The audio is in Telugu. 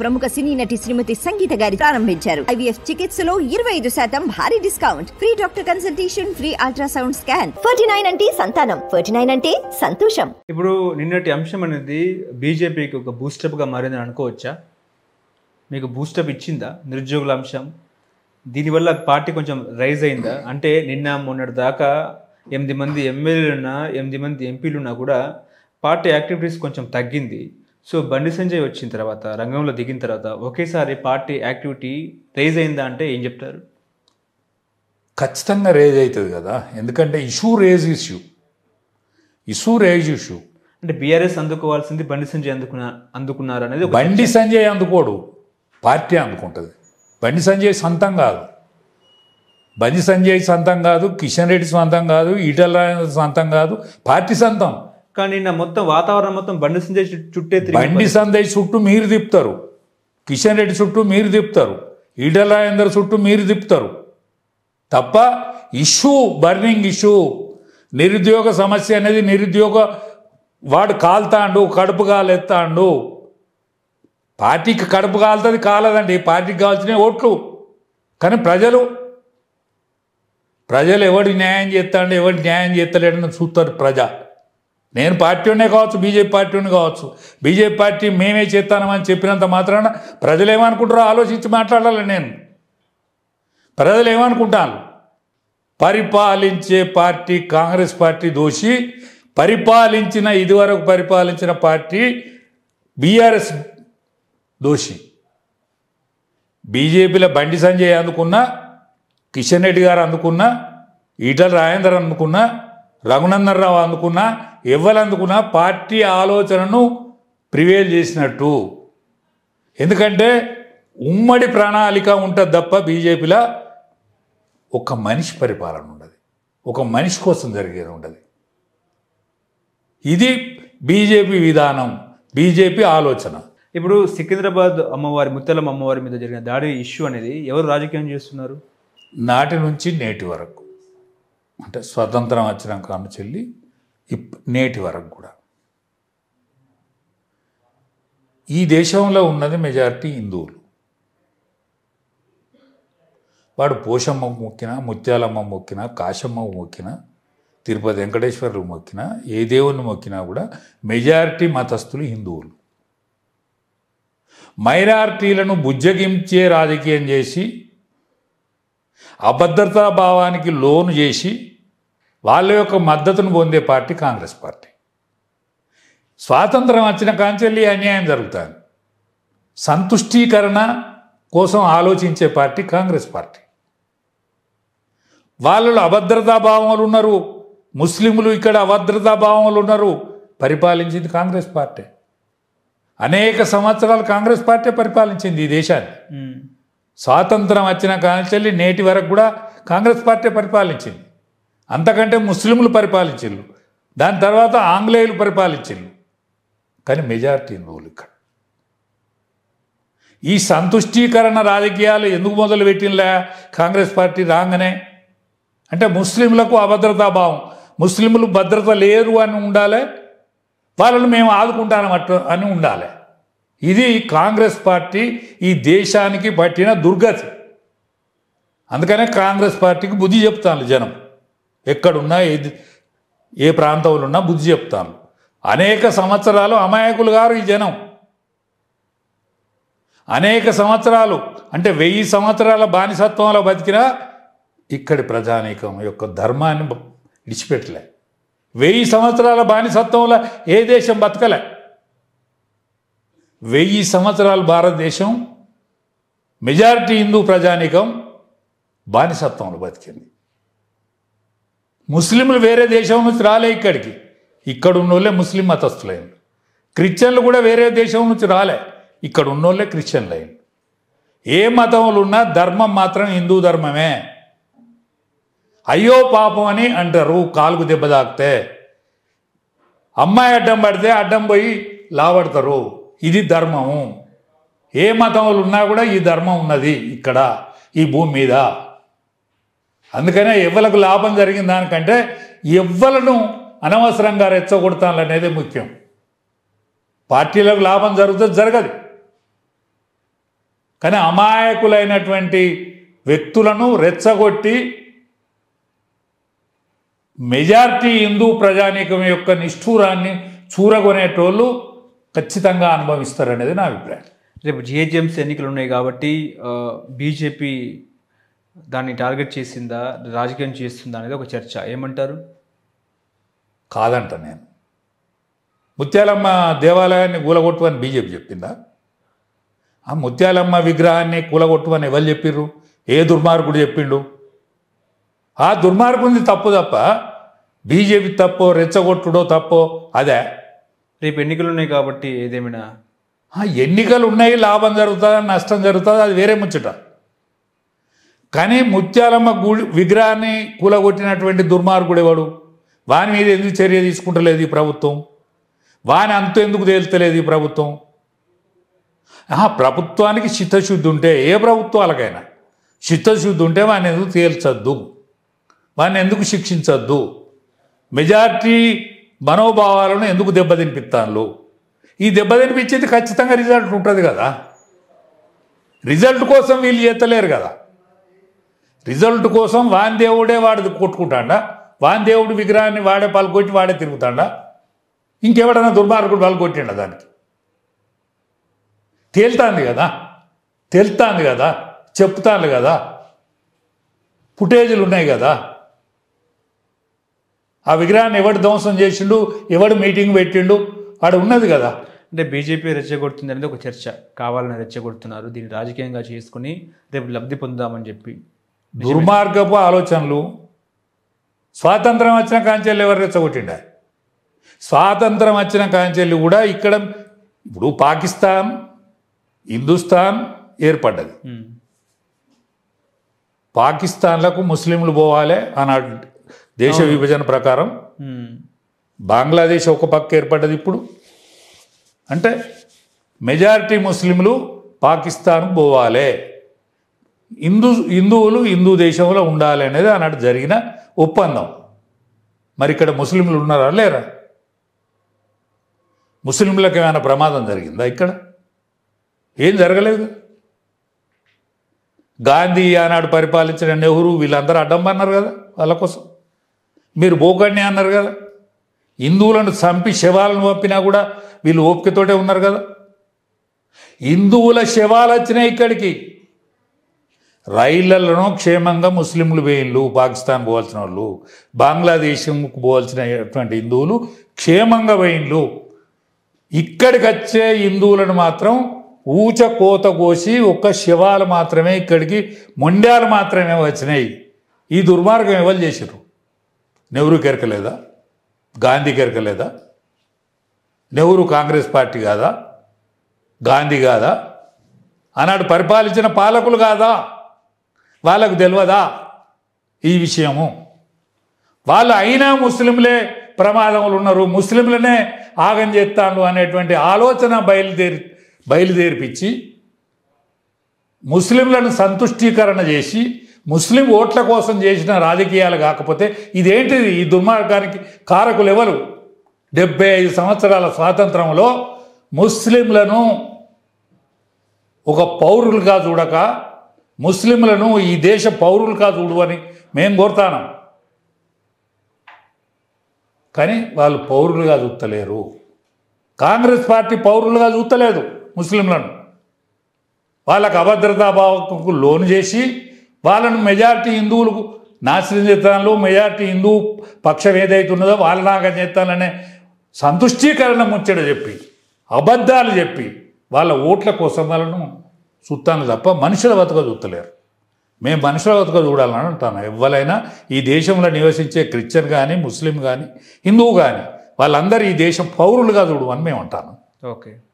ప్రముఖ సినీ నటి శ్రీమతి సంగీత గారి ప్రారంభించారు ఐవీఎఫ్ చికిత్సలో ఇరవై ఐదు శాతం భారీ discount free doctor consultation free ultrasound scan forty nine అంటే సంతానం ఫార్టీ నైన్ అంటే సంతోషం ఇప్పుడు నిన్నటి అంశం అనేది బీజేపీకి ఒక బూస్టప్ గా మారింది అనుకోవచ్చా మీకు బూస్టప్ ఇచ్చిందా నిరుద్యోగుల అంశం దీనివల్ల పార్టీ కొంచెం రైజ్ అయిందా అంటే నిన్న మొన్నటి దాకా ఎనిమిది మంది ఎమ్మెల్యేలున్నా ఎనిమిది మంది ఎంపీలున్నా కూడా పార్టీ యాక్టివిటీస్ కొంచెం తగ్గింది సో బండి సంజయ్ వచ్చిన తర్వాత రంగంలో దిగిన తర్వాత ఒకేసారి పార్టీ యాక్టివిటీ రేజ్ అయిందా అంటే ఏం చెప్తారు ఖచ్చితంగా రేజ్ అవుతుంది కదా ఎందుకంటే issue raise issue issue raise issue అంటే బీఆర్ఎస్ అందుకోవాల్సింది బండి సంజయ్ అందుకున్న అందుకున్నారు అనేది బండి సంజయ్ అందుకోడు పార్టీ అందుకుంటుంది బండి సంజయ్ సొంతం కాదు బండి సంజయ్ సొంతం కాదు కిషన్ రెడ్డి సొంతం కాదు ఈటల సొంతం కాదు పార్టీ సొంతం కానీ నిన్న మొత్తం వాతావరణం మొత్తం బండి సంజయ్ చుట్టే బండి సంజయ్ చుట్టూ మీరు తిప్పుతారు కిషన్ రెడ్డి చుట్టూ మీరు తిప్పుతారు ఈడలాయందర్ చుట్టూ మీరు తిప్పుతారు తప్ప ఇష్యూ బర్నింగ్ ఇష్యూ నిరుద్యోగ సమస్య అనేది నిరుద్యోగ వాడు కాలుతాండు కడుపు కాలెత్తాండు పార్టీకి కడుపు కాలుతుంది కాలదండి పార్టీకి కావాల్సిన ఓట్లు కానీ ప్రజలు ప్రజలు ఎవడు న్యాయం చేస్తాడు ఎవడు న్యాయం చేస్తలేడని చూస్తారు ప్రజ నేను పార్టీ ఉండే కావచ్చు బీజేపీ పార్టీ ఉండే కావచ్చు బీజేపీ పార్టీ మేమే చేస్తానమని చెప్పినంత మాత్రాన ప్రజలు ఏమనుకుంటారో ఆలోచించి మాట్లాడాలి నేను ప్రజలు ఏమనుకుంటాను పరిపాలించే పార్టీ కాంగ్రెస్ పార్టీ దోషి పరిపాలించిన ఇదివరకు పరిపాలించిన పార్టీ బీఆర్ఎస్ దోషి బీజేపీలో బండి సంజయ్ అందుకున్న కిషన్ రెడ్డి గారు అందుకున్న ఈటల రాజేందర్ అందుకున్న రఘునందన్ రావు అందుకున్నా ఇవ్వలందుకున్న పార్టీ ఆలోచనను ప్రివేల్ చేసినట్టు ఎందుకంటే ఉమ్మడి ప్రణాళిక ఉంటుంది తప్ప బీజేపీలో ఒక మనిషి పరిపాలన ఉండదు ఒక మనిషి కోసం జరిగేది ఉండదు ఇది బీజేపీ విధానం బీజేపీ ఆలోచన ఇప్పుడు సికింద్రాబాద్ అమ్మవారి ముత్తలం అమ్మవారి మీద జరిగిన దాడి ఇష్యూ అనేది ఎవరు రాజకీయం చేస్తున్నారు నాటి నుంచి నేటి వరకు అంటే స్వతంత్రం వచ్చినాక చెల్లి ఇప్ నేటి వరకు కూడా ఈ దేశంలో ఉన్నది మెజారిటీ హిందువులు వాడు పోషమ్మ మొక్కినా ముత్యాలమ్మ మొక్కినా కాశమ్మ మొక్కినా తిరుపతి వెంకటేశ్వరులు మొక్కినా ఏ దేవుణ్ణి మొక్కినా కూడా మెజారిటీ మతస్థులు హిందువులు మైనారిటీలను బుజ్జగించే రాజకీయం చేసి అభద్రతా భావానికి లోను చేసి వాళ్ళ యొక్క మద్దతును పొందే పార్టీ కాంగ్రెస్ పార్టీ స్వాతంత్రం వచ్చిన కాంచెల్లి అన్యాయం జరుగుతుంది సంతుష్టీకరణ కోసం ఆలోచించే పార్టీ కాంగ్రెస్ పార్టీ వాళ్ళలో అభద్రతా భావములు ఉన్నారు ముస్లింలు ఇక్కడ అభద్రతా భావములు ఉన్నారు పరిపాలించింది కాంగ్రెస్ పార్టీ అనేక సంవత్సరాలు కాంగ్రెస్ పార్టీ పరిపాలించింది ఈ దేశాన్ని స్వాతంత్రం వచ్చిన కాంచెల్లి నేటి వరకు కూడా కాంగ్రెస్ పార్టీ పరిపాలించింది అంతకంటే ముస్లింలు పరిపాలించు దాని తర్వాత ఆంగ్లేయులు పరిపాలించు కానీ మెజారిటీ హిందువులు ఇక్కడ ఈ సంతుష్టీకరణ రాజకీయాలు ఎందుకు మొదలు పెట్టినలే కాంగ్రెస్ పార్టీ రాగానే అంటే ముస్లింలకు అభద్రతాభావం ముస్లింలు భద్రత లేరు అని ఉండాలి వాళ్ళని మేము ఆదుకుంటాను అట్టు అని ఉండాలి ఇది కాంగ్రెస్ పార్టీ ఈ దేశానికి పట్టిన దుర్గతి అందుకనే కాంగ్రెస్ పార్టీకి బుద్ధి చెప్తాను జనం ఎక్కడున్నా ఏ ఏ ప్రాంతంలో ఉన్నా బుద్ధి చెప్తాను అనేక సంవత్సరాలు అమాయకులు గారు ఈ జనం అనేక సంవత్సరాలు అంటే వెయ్యి సంవత్సరాల బానిసత్వంలో బతికినా ఇక్కడి ప్రజానీకం యొక్క ధర్మాన్ని విడిచిపెట్టలే వెయ్యి సంవత్సరాల బానిసత్వంలో ఏ దేశం బతకలే వెయ్యి సంవత్సరాలు భారతదేశం మెజారిటీ హిందూ ప్రజానీకం బానిసత్వంలో బతికింది ముస్లింలు వేరే దేశం నుంచి రాలే ఇక్కడికి ఇక్కడ ఉన్నోళ్ళే ముస్లిం మతస్థులైంది క్రిస్టియన్లు కూడా వేరే దేశం నుంచి రాలే ఇక్కడ ఉన్నోళ్ళే క్రిస్టియన్లు అయింది ఏ మతంలో ఉన్నా ధర్మం మాత్రం హిందూ ధర్మమే అయ్యో పాపం అని అంటారు కాలుకు దెబ్బ తాకితే అమ్మాయి అడ్డం పడితే అడ్డం పోయి లావడతారు ఇది ధర్మము ఏ మతంలో ఉన్నా కూడా ఈ ధర్మం ఉన్నది ఇక్కడ ఈ భూమి మీద అందుకనే ఎవ్వలకు లాభం జరిగిన దానికంటే ఎవ్వలను అనవసరంగా రెచ్చగొడతానులనేది ముఖ్యం పార్టీలకు లాభం జరుగుతుంది జరగదు కానీ అమాయకులైనటువంటి వ్యక్తులను రెచ్చగొట్టి మెజార్టీ హిందూ ప్రజానీకం యొక్క నిష్ఠూరాన్ని చూరగొనేటోళ్ళు ఖచ్చితంగా అనుభవిస్తారనేది నా అభిప్రాయం రేపు జిహెచ్ఎంసీ ఎన్నికలు ఉన్నాయి కాబట్టి బీజేపీ దాన్ని టార్గెట్ చేసిందా రాజకీయం చేస్తుందా అనేది ఒక చర్చ ఏమంటారు కాదంట నేను ముత్యాలమ్మ దేవాలయాన్ని కూలగొట్టు అని బీజేపీ చెప్పిందా ఆ ముత్యాలమ్మ విగ్రహాన్ని కూలగొట్టు అని ఎవరు చెప్పిర్రు ఏ దుర్మార్గుడు చెప్పిండు ఆ దుర్మార్గుంది తప్పు తప్ప బీజేపీ తప్పో రెచ్చగొట్టుడో తప్పో అదే రేపు ఎన్నికలు ఉన్నాయి కాబట్టి ఏదేమైనా ఎన్నికలు ఉన్నాయి లాభం జరుగుతుందా నష్టం జరుగుతుందా అది వేరే ముచ్చట కానీ ముత్యాలమ్మ గుడి విగ్రహాన్ని కూలగొట్టినటువంటి దుర్మార్గుడు ఎవడు వాని మీద ఎందుకు చర్య తీసుకుంటలేదు ఈ ప్రభుత్వం వాని అంత ఎందుకు తేల్తలేదు ఈ ప్రభుత్వం ప్రభుత్వానికి చిత్తశుద్ధి ఉంటే ఏ ప్రభుత్వాలకైనా చిత్తశుద్ధి ఉంటే వాని ఎందుకు తేల్చద్దు వాని ఎందుకు శిక్షించద్దు మెజార్టీ మనోభావాలను ఎందుకు దెబ్బతినిపిస్తాను ఈ దెబ్బతినిపించేది ఖచ్చితంగా రిజల్ట్ ఉంటుంది కదా రిజల్ట్ కోసం వీళ్ళు చేతలేరు కదా రిజల్ట్ కోసం వాందేవుడే వాడు కొట్టుకుంటాడా వాందేవుడు విగ్రహాన్ని వాడే పలుకొట్టి వాడే తిరుగుతాడా ఇంకెవడన్నా దుర్మార్గుడు పలుకొట్టిండ దానికి తేలుతాంది కదా తెలుతాంది కదా చెప్తాను కదా ఫుటేజీలు ఉన్నాయి కదా ఆ విగ్రహాన్ని ఎవడు ధ్వంసం చేసిండు ఎవడు మీటింగ్ పెట్టిండు వాడు ఉన్నది కదా అంటే బీజేపీ రెచ్చగొడుతుంది అనేది ఒక చర్చ కావాలని రెచ్చగొడుతున్నారు దీన్ని రాజకీయంగా చేసుకుని రేపు లబ్ధి పొందామని చెప్పి దుర్మార్గపు ఆలోచనలు స్వాతంత్రం వచ్చిన కాంచెల్లు ఎవరు రెచ్చగొట్టిండ స్వాతంత్రం వచ్చిన కాంచెల్లు కూడా ఇక్కడ ఇప్పుడు పాకిస్తాన్ హిందుస్థాన్ ఏర్పడ్డది పాకిస్తాన్లకు ముస్లింలు పోవాలి అన్న దేశ విభజన ప్రకారం బంగ్లాదేశ్ ఒక పక్క ఏర్పడ్డది ఇప్పుడు అంటే మెజారిటీ ముస్లింలు పాకిస్తాన్ పోవాలి హిందూ హిందువులు హిందూ దేశంలో ఉండాలి అనేది ఆనాడు జరిగిన ఒప్పందం మరి ఇక్కడ ముస్లింలు ఉన్నారా లేరా ముస్లింలకు ఏమైనా ప్రమాదం జరిగిందా ఇక్కడ ఏం జరగలేదు గాంధీ ఆనాడు పరిపాలించిన నెహ్రూ వీళ్ళందరూ అడ్డం అన్నారు కదా వాళ్ళ కోసం మీరు బోకడ్ని అన్నారు కదా హిందువులను చంపి శవాలను పంపినా కూడా వీళ్ళు ఓపికతోటే ఉన్నారు కదా హిందువుల శవాలు వచ్చినాయి ఇక్కడికి రైళ్లలోనూ క్షేమంగా ముస్లింలు వేయిళ్ళు పాకిస్తాన్ పోవాల్సిన వాళ్ళు బంగ్లాదేశ్కు పోవాల్సినటువంటి హిందువులు క్షేమంగా వేయిన్లు ఇక్కడికి వచ్చే హిందువులను మాత్రం ఊచ కోత కోసి ఒక్క శివాలు మాత్రమే ఇక్కడికి మొండ్యాలు మాత్రమే వచ్చినాయి ఈ దుర్మార్గం ఎవరు చేశారు నెహ్రూ కెరకలేదా గాంధీ కెరకలేదా నెహ్రూ కాంగ్రెస్ పార్టీ కాదా గాంధీ కాదా ఆనాడు పరిపాలించిన పాలకులు కాదా వాళ్ళకు తెలియదా ఈ విషయము వాళ్ళు అయినా ముస్లింలే ప్రమాదములు ఉన్నారు ముస్లింలనే ఆగం చేస్తాను అనేటువంటి ఆలోచన బయలుదేరి బయలుదేరిపించి ముస్లింలను సంతుష్టీకరణ చేసి ముస్లిం ఓట్ల కోసం చేసిన రాజకీయాలు కాకపోతే ఇదేంటిది ఈ దుర్మార్గానికి కారకులు ఎవరు డెబ్బై ఐదు సంవత్సరాల స్వాతంత్రంలో ముస్లింలను ఒక పౌరులుగా చూడక ముస్లింలను ఈ దేశ పౌరులు కాదు చూడు అని మేము కోరుతాను కానీ వాళ్ళు పౌరులుగా చూస్తలేరు కాంగ్రెస్ పార్టీ పౌరులుగా చూస్తలేదు ముస్లింలను వాళ్ళకు అభద్రతాభావకు లోను చేసి వాళ్ళను మెజారిటీ హిందువులకు నాశనం చేస్తాను మెజారిటీ హిందూ పక్షం ఏదైతే ఉన్నదో వాళ్ళ నాగం చేస్తాననే సంతుష్టీకరణ ముచ్చట చెప్పి అబద్ధాలు చెప్పి వాళ్ళ ఓట్ల కోసం వాళ్ళను చూస్తాను తప్ప మనుషుల బతుక చూస్తలేరు మేము మనుషుల బతుక చూడాలని అంటాను ఎవరైనా ఈ దేశంలో నివసించే క్రిస్టియన్ కానీ ముస్లిం కానీ హిందువు కానీ వాళ్ళందరూ ఈ దేశం పౌరులుగా చూడమని మేము అంటాను ఓకే